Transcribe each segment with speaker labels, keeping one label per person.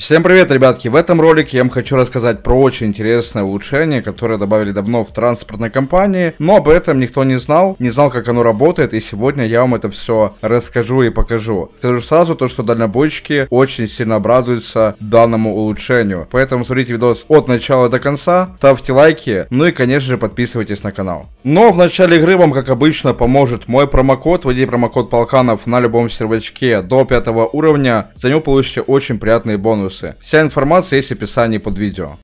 Speaker 1: Всем привет, ребятки! В этом ролике я вам хочу рассказать про очень интересное улучшение, которое добавили давно в транспортной компании, но об этом никто не знал, не знал, как оно работает, и сегодня я вам это все расскажу и покажу. Скажу сразу то, что дальнобойщики очень сильно обрадуются данному улучшению, поэтому смотрите видос от начала до конца, ставьте лайки, ну и конечно же подписывайтесь на канал. Но в начале игры вам, как обычно, поможет мой промокод, вводи промокод Полканов на любом сервачке до 5 уровня, за него получите очень приятный бонус бонусы. Вся информация есть в описании под видео.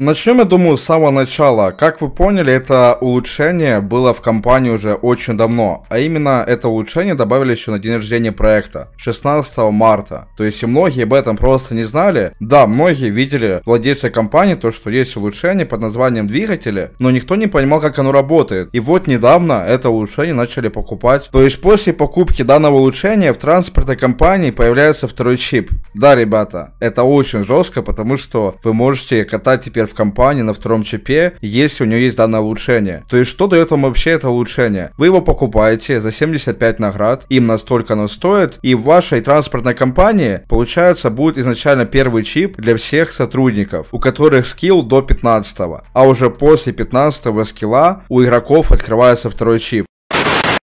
Speaker 1: Начнем, я думаю, с самого начала. Как вы поняли, это улучшение было в компании уже очень давно. А именно, это улучшение добавили еще на день рождения проекта, 16 марта. То есть и многие об этом просто не знали. Да, многие видели владельцы компании, то, что есть улучшение под названием двигатели, но никто не понимал, как оно работает. И вот недавно это улучшение начали покупать. То есть после покупки данного улучшения в транспортной компании появляется второй чип. Да, ребята, это очень жестко, потому что вы можете катать теперь в компании на втором чипе, если у нее есть данное улучшение. То есть, что дает вам вообще это улучшение? Вы его покупаете за 75 наград, им настолько оно стоит, и в вашей транспортной компании, получается, будет изначально первый чип для всех сотрудников, у которых скилл до 15, а уже после 15 скилла у игроков открывается второй чип.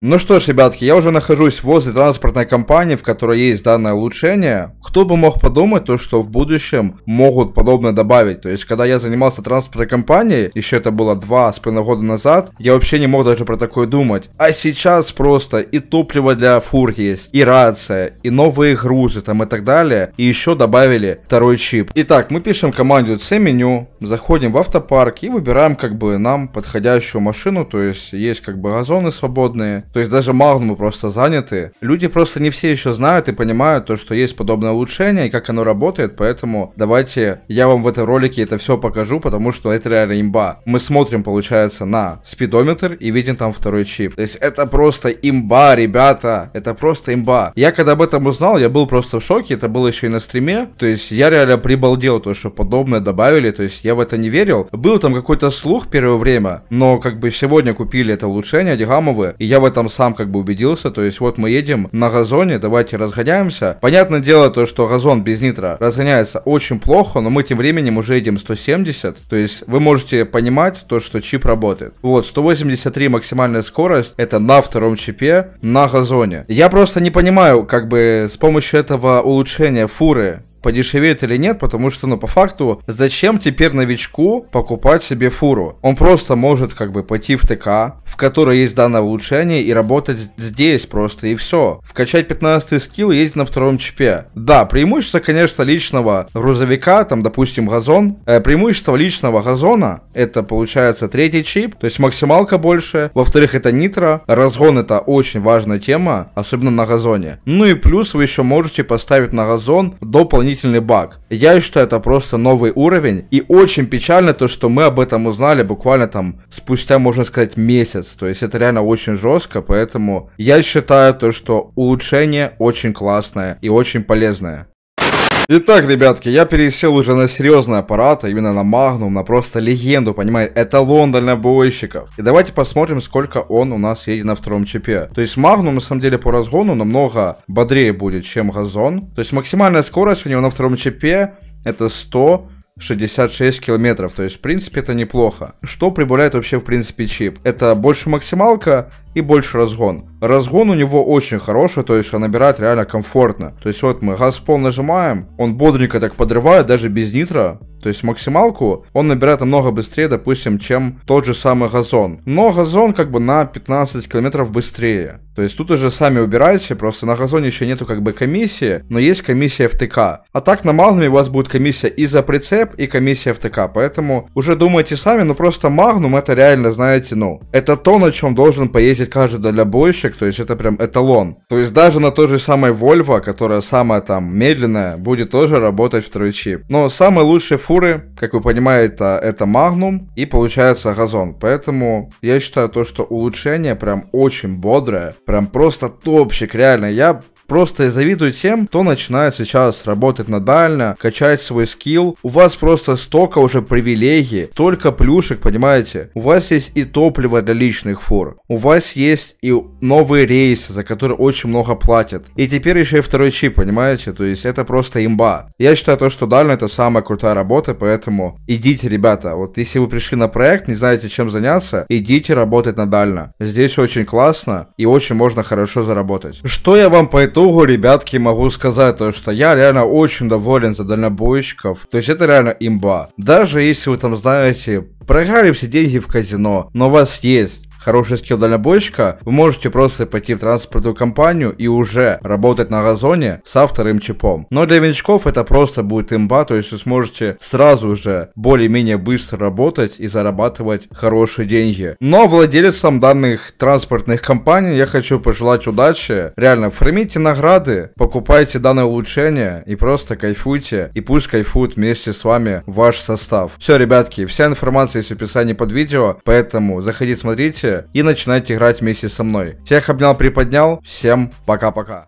Speaker 1: Ну что ж, ребятки, я уже нахожусь возле транспортной компании, в которой есть данное улучшение. Кто бы мог подумать, то что в будущем могут подобное добавить. То есть, когда я занимался транспортной компанией, еще это было два с года назад, я вообще не мог даже про такое думать. А сейчас просто и топливо для фур есть, и рация, и новые грузы там и так далее. И еще добавили второй чип. Итак, мы пишем команду C меню, заходим в автопарк и выбираем как бы нам подходящую машину. То есть, есть как бы газоны свободные, то есть даже магнумы просто заняты. Люди просто не все еще знают и понимают то, что есть подобное улучшение и как оно работает, поэтому давайте я вам в этом ролике это все покажу, потому что это реально имба. Мы смотрим, получается, на спидометр и видим там второй чип. То есть это просто имба, ребята, это просто имба. Я когда об этом узнал, я был просто в шоке, это было еще и на стриме, то есть я реально прибалдел то, что подобное добавили, то есть я в это не верил. Был там какой-то слух первое время, но как бы сегодня купили это улучшение Дигамовы, и я в это этом сам как бы убедился. То есть вот мы едем на газоне, давайте разгоняемся. Понятное дело то, что газон без нитро разгоняется очень плохо, но мы тем временем уже едем 170. То есть вы можете понимать то, что чип работает. Вот, 183 максимальная скорость, это на втором чипе, на газоне. Я просто не понимаю, как бы с помощью этого улучшения фуры подешевеет или нет, потому что, ну, по факту, зачем теперь новичку покупать себе фуру? Он просто может, как бы, пойти в ТК, в которой есть данное улучшение, и работать здесь просто, и все. Вкачать 15 скилл и ездить на втором чипе. Да, преимущество, конечно, личного грузовика, там, допустим, газон. Э, преимущество личного газона, это, получается, третий чип, то есть максималка больше. Во-вторых, это нитро. Разгон это очень важная тема, особенно на газоне. Ну и плюс вы еще можете поставить на газон дополнительный дополнительный баг. Я считаю, это просто новый уровень. И очень печально то, что мы об этом узнали буквально там спустя, можно сказать, месяц. То есть это реально очень жестко, поэтому я считаю то, что улучшение очень классное и очень полезное. Итак, ребятки, я пересел уже на серьезный аппарат, а именно на Magnum, на просто легенду, понимаете, эталон дальнобойщиков. И давайте посмотрим, сколько он у нас едет на втором чипе. То есть Magnum на самом деле, по разгону намного бодрее будет, чем Газон. То есть максимальная скорость у него на втором чипе это 100 66 километров, то есть, в принципе, это неплохо. Что прибавляет вообще, в принципе, чип? Это больше максималка и больше разгон. Разгон у него очень хороший, то есть он набирает реально комфортно. То есть вот мы газ в пол нажимаем, он бодренько так подрывает, даже без нитро. То есть максималку он набирает намного быстрее, допустим, чем тот же самый газон. Но газон как бы на 15 километров быстрее. То есть тут уже сами убираете, просто на газоне еще нету как бы комиссии, но есть комиссия ФТК, А так на Магнуме у вас будет комиссия и за прицеп, и комиссия ФТК, Поэтому уже думайте сами, но просто Магнум это реально, знаете, ну, это то, на чем должен поездить каждый для дальнобойщик, то есть это прям эталон. То есть даже на той же самой Volvo, которая самая там медленная, будет тоже работать второй чип. Но самые лучшие фуры, как вы понимаете, это Magnum и получается Газон. Поэтому я считаю то, что улучшение прям очень бодрое, прям просто топчик, реально. Я Просто я завидую тем, кто начинает сейчас работать надально, качать свой скилл. У вас просто столько уже привилегий, столько плюшек, понимаете? У вас есть и топливо для личных фур. У вас есть и новые рейсы, за которые очень много платят. И теперь еще и второй чип, понимаете? То есть это просто имба. Я считаю то, что дально это самая крутая работа, поэтому идите, ребята. Вот если вы пришли на проект, не знаете, чем заняться, идите работать надально. Здесь очень классно и очень можно хорошо заработать. Что я вам по итогу, ребятки, могу сказать то, что я реально очень доволен за дальнобойщиков. То есть это реально имба. Даже если вы там знаете, проиграли все деньги в казино, но у вас есть хороший скилл дальнобойщика, вы можете просто пойти в транспортную компанию и уже работать на газоне со вторым чипом. Но для новичков это просто будет имба, то есть вы сможете сразу же более-менее быстро работать и зарабатывать хорошие деньги. Но владельцам данных транспортных компаний я хочу пожелать удачи. Реально, фармите награды, покупайте данное улучшение и просто кайфуйте. И пусть кайфуют вместе с вами ваш состав. Все, ребятки, вся информация есть в описании под видео, поэтому заходите, смотрите и начинайте играть вместе со мной. Всех обнял, приподнял. Всем пока-пока.